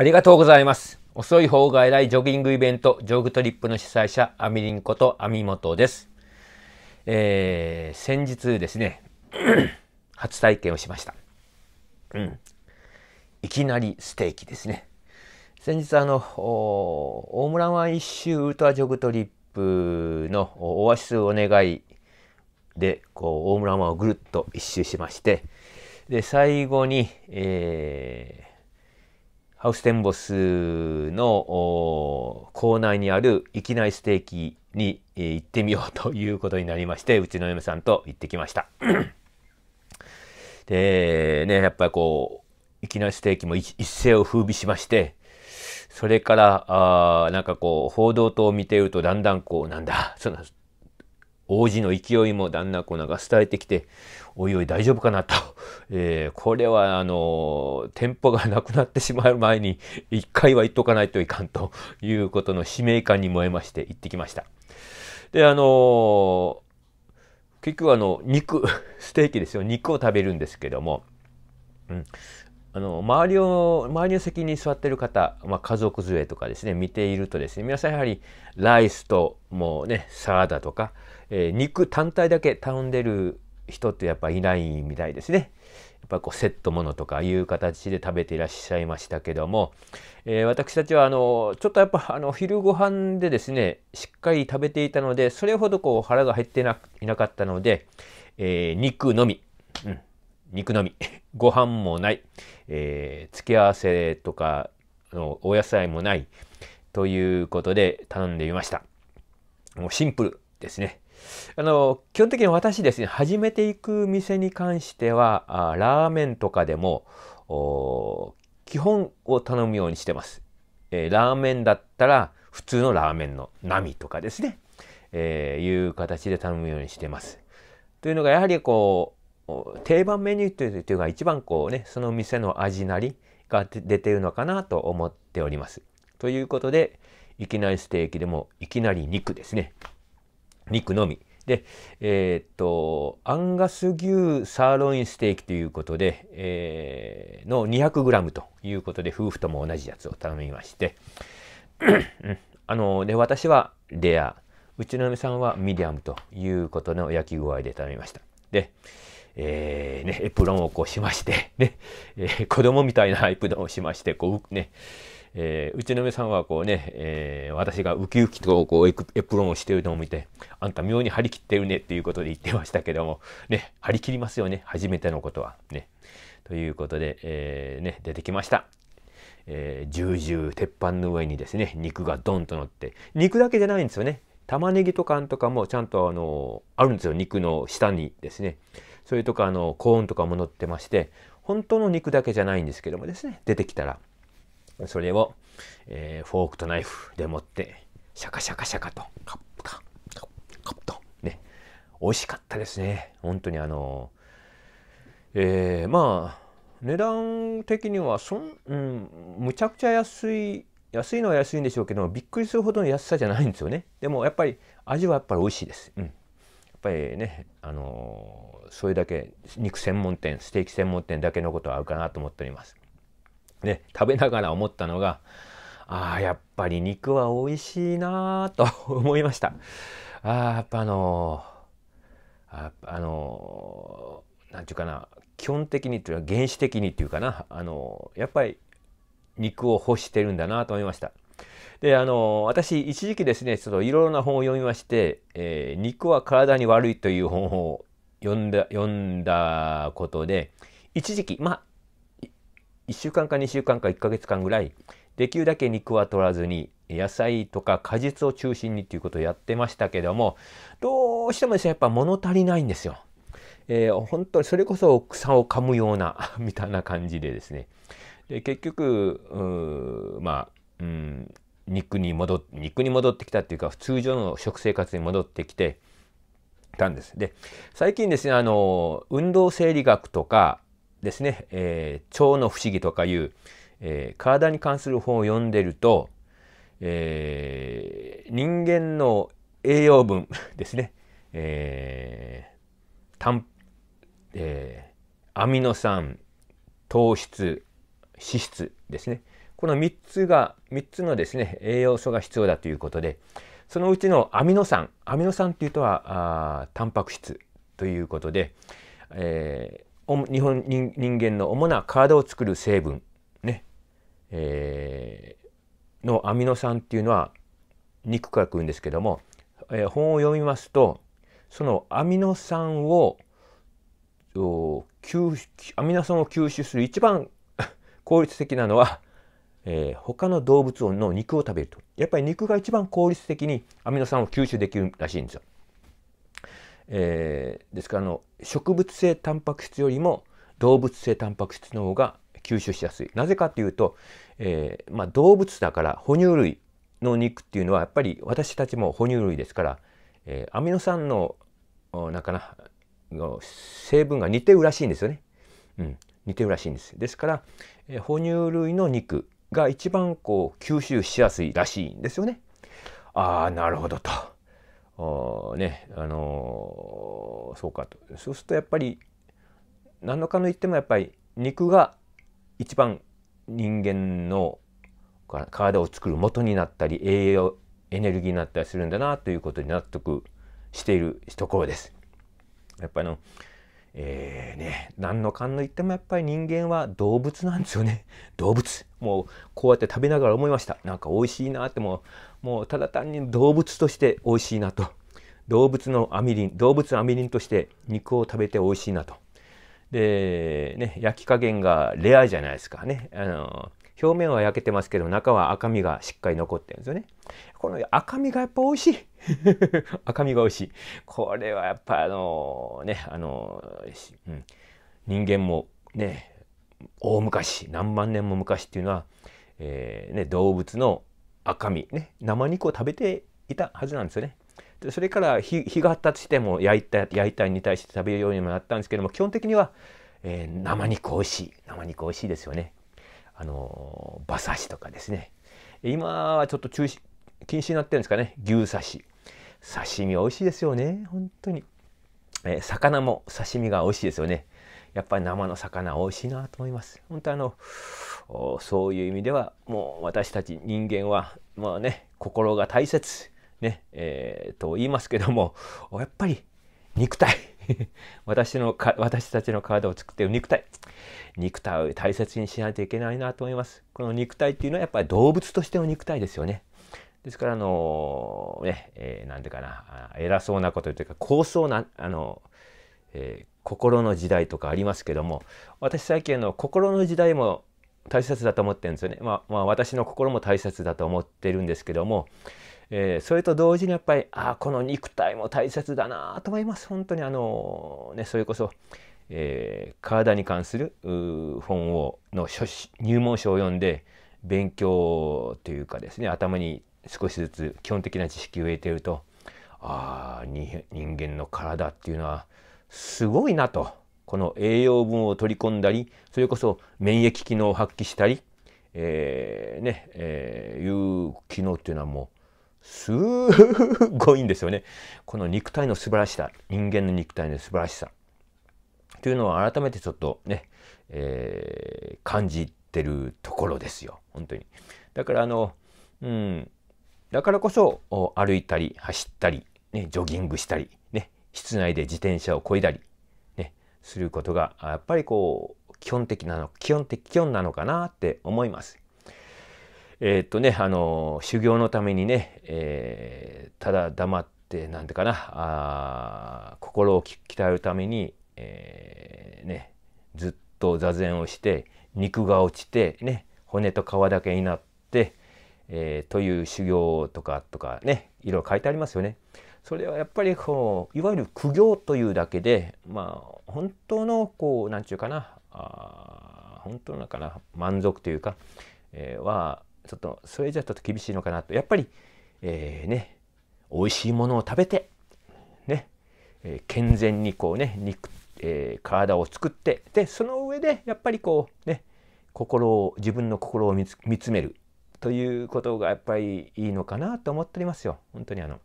ありがとうございます。遅い方が偉いジョギングイベント、ジョグトリップの主催者、アミリンことアミモトです。えー、先日ですね、初体験をしました。うん。いきなりステーキですね。先日あの、大村湾一周ウルトラジョグトリップのオアシスお願いで、こう、大村湾をぐるっと一周しまして、で、最後に、えー、ハウステンボスの校内にある域内ステーキに、えー、行ってみようということになりまして、うちの嫁さんと行ってきました。で、ね、やっぱりこう、いきなりステーキも一世を風靡しまして、それから、あなんかこう、報道等を見ていると、だんだんこう、なんだ、その、王子の勢いもだんだんこうなんか伝えてきて、おいおい大丈夫かなと。えー、これはあの、店舗がなくなってしまう前に、一回は行っとかないといかんと いうことの使命感に燃えまして、行ってきました。で、あの結局あの、肉、ステーキですよ。肉を食べるんですけども、うん、あの周りを周りの席に座ってる方、まあ、家族連れとかですね見ているとですね皆さんやはりライスともうねサラダとか、えー、肉単体だけ頼んでる人ってやっぱいないみたいですね。やっぱこうセットものとかいう形で食べていらっしゃいましたけども、えー、私たちはあのちょっとやっぱあの昼ご飯でですねしっかり食べていたのでそれほどこう腹が減っていなかったので、えー、肉のみ肉のみ ご飯もない、えー、付け合わせとかのお野菜もないということで頼んでみましたもうシンプルですねあの基本的に私ですね始めていく店に関してはあラーメンとかでも基本を頼むようにしてます、えー、ラーメンだったら普通のラーメンの並とかですね、えー、いう形で頼むようにしてますというのがやはりこう定番メニューというのが一番こうねその店の味なりが出てるのかなと思っております。ということでいきなりステーキでもいきなり肉ですね。肉のみ。で、えー、っと、アンガス牛サーロインステーキということで、えー、の 200g ということで、夫婦とも同じやつを頼みまして、あの、で、私はレア、うちの嫁さんはミディアムということの焼き具合で頼みました。で、えー、ね、エプロンをこうしまして、ね、えー、子供みたいなエプロンをしまして、こう、ね、えー、うちの嫁さんはこうね、えー、私がウキウキとこうエプロンをしてるのを見て、あんた妙に張り切ってるねっていうことで言ってましたけども、ね、張り切りますよね、初めてのことは。ね。ということで、えー、ね、出てきました。えー、重々鉄板の上にですね、肉がドンと乗って、肉だけじゃないんですよね。玉ねぎとかんとかもちゃんとあの、あるんですよ、肉の下にですね。それとかあのコーンとかも載ってまして本当の肉だけじゃないんですけどもですね出てきたらそれを、えー、フォークとナイフでもってシャカシャカシャカとカップカッカップとね美味しかったですね本当にあのえー、まあ値段的にはそん、うん、むちゃくちゃ安い安いのは安いんでしょうけどびっくりするほどの安さじゃないんですよねでもやっぱり味はやっぱり美味しいです、うん、っぱりね、あのそれだけ肉専門店ステーキ専門店だけのことはあるかなと思っております。ね、食べながら思ったのがあやっぱり肉は美味しいなと思いました。あやっぱあのああのなんていうかな基本的にというのは原始的にっていうかなあのやっぱり肉を欲してるんだなと思いました。であの私一時期ですねちょっといろいろな本を読みまして「えー、肉は体に悪い」という本を読んだ読んだことで一時期まあ1週間か2週間か1ヶ月間ぐらいできるだけ肉は取らずに野菜とか果実を中心にということをやってましたけどもどうしてもですねやっぱ物足りないんですよ。えー、本当にそれこそ草を噛むようなみたいな感じでですねで結局まあうん、肉に戻肉に戻ってきたっていうか通常の食生活に戻ってきてたんです。で最近ですねあの運動生理学とかですね、えー、腸の不思議とかいう、えー、体に関する本を読んでると、えー、人間の栄養分ですね、えーたんえー、アミノ酸糖質脂質ですねこの3つが3つのですね栄養素が必要だということでそのうちのアミノ酸アミノ酸っていうとはあタンパク質ということで、えー、日本人間の主な体を作る成分ね、えー、のアミノ酸っていうのは肉からうんですけども、えー、本を読みますとそのアミノ酸をアミノ酸を吸収する一番効率的なのは、えー、他の動物の肉を食べると。やっぱり肉が一番効率的にアミノ酸を吸収できるらしいんですよ。えー、ですからあの植物性タンパク質よりも動物性タンパク質の方が吸収しやすい。なぜかっていうと、えー、まあ、動物だから哺乳類の肉っていうのはやっぱり私たちも哺乳類ですから、えー、アミノ酸のなんかな成分が似てるらしいんですよね。うん、似てるらしいんです。ですから、え哺乳類の肉が一番こう吸収しやすいらしいんですよね。ああなるほどと。ねあのー、そうかと。そうするとやっぱり何のかの言ってもやっぱり肉が一番人間の体を作る元になったり栄養エネルギーになったりするんだなということに納得しているところです。やっぱりのえーね、何の勘の言ってもやっぱり人間は動物なんですよね。動物。もうこうやって食べながら思いました。なんか美味しいなってもう、もうただ単に動物として美味しいなと。動物のアミリン、動物アミリンとして肉を食べて美味しいなと。で、ね、焼き加減がレアじゃないですかね。あの表面は焼けてますけど中は赤みがしっかり残ってるんですよね。この赤みがやっぱ美味しい 赤みが美味しい。これはやっぱあのー、ね、あのー、うん、人間もね、大昔、何万年も昔っていうのは、えー、ね、動物の赤身、ね、生肉を食べていたはずなんですよね。でそれから日が発達しても焼いた焼いたに対して食べるようにもなったんですけども基本的には、えー、生肉美味しい生肉美味しいですよねあの馬刺しとかですね今はちょっと中止禁止になってるんですかね牛刺し刺身美味しいですよね本当に、え魚も刺身が美味しいですよねやっぱり生の魚美味しいなと思います本当あのそういう意味ではもう私たち人間はまあね心が大切ねえー、と言いますけどもやっぱり肉体 私のか、私たちの体を作っている肉体。肉体を大切にしないといけないなと思います。この肉体っていうのはやっぱり動物としての肉体ですよね。ですから、あのー、ね、えー、ていうかな、偉そうなことというか、高層な、あの、えー、心の時代とかありますけども、私最近の心の時代も大切だと思ってるんですよね。まあ、まあ、私の心も大切だと思ってるんですけども、えー、それと同時にやっぱりああこの肉体も大切だなと思います本当にあのねそれこそ、えー、体に関する本をの入門書を読んで勉強というかですね頭に少しずつ基本的な知識を得ているとああ人間の体っていうのはすごいなと。この栄養分を取り込んだりそれこそ免疫機能を発揮したり、えー、ねえー、いう機能っていうのはもうすごいんですよね。この肉体の素晴らしさ人間の肉体の素晴らしさというのを改めてちょっとね、えー、感じてるところですよ本当に。だからあの、うん、だからこそ歩いたり走ったり、ね、ジョギングしたり、ね、室内で自転車をこいだりすることがやっぱりこう基本的なの基本的基本なのかなって思います。えー、っとねあの修行のためにね、えー、ただ黙って何てかなあ心を鍛えるために、えー、ねずっと座禅をして肉が落ちてね骨と皮だけになって、えー、という修行とかとかねいろいろ書いてありますよね。それはやっぱりこういわゆる苦行というだけでまあ本当のこう何て言うかなあ本当なのかな満足というか、えー、はちょっとそれじゃちょっと厳しいのかなとやっぱり、えー、ね美味しいものを食べてね、えー、健全にこうね肉、えー、体を作ってでその上でやっぱりこうね心を自分の心を見つめるということがやっぱりいいのかなと思っておりますよ本当にあの。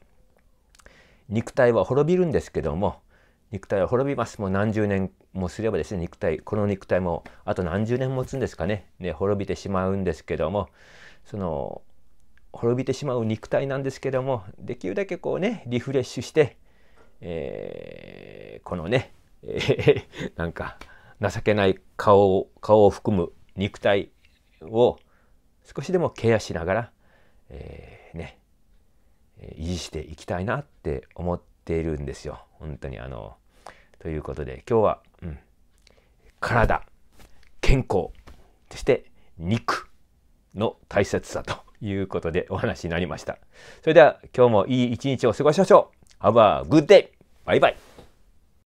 肉体は滅びるんですけども肉体は滅びますもう何十年もすればですね肉体この肉体もあと何十年持つんですかねね滅びてしまうんですけどもその滅びてしまう肉体なんですけどもできるだけこうねリフレッシュして、えー、このね、えー、なんか情けない顔を顔を含む肉体を少しでもケアしながら、えー持していきたいなって思っているんですよ本当にあのということで今日は、うん、体健康そして肉の大切さということでお話になりましたそれでは今日もいい一日を過ごしましょう Have a good day! バイバイ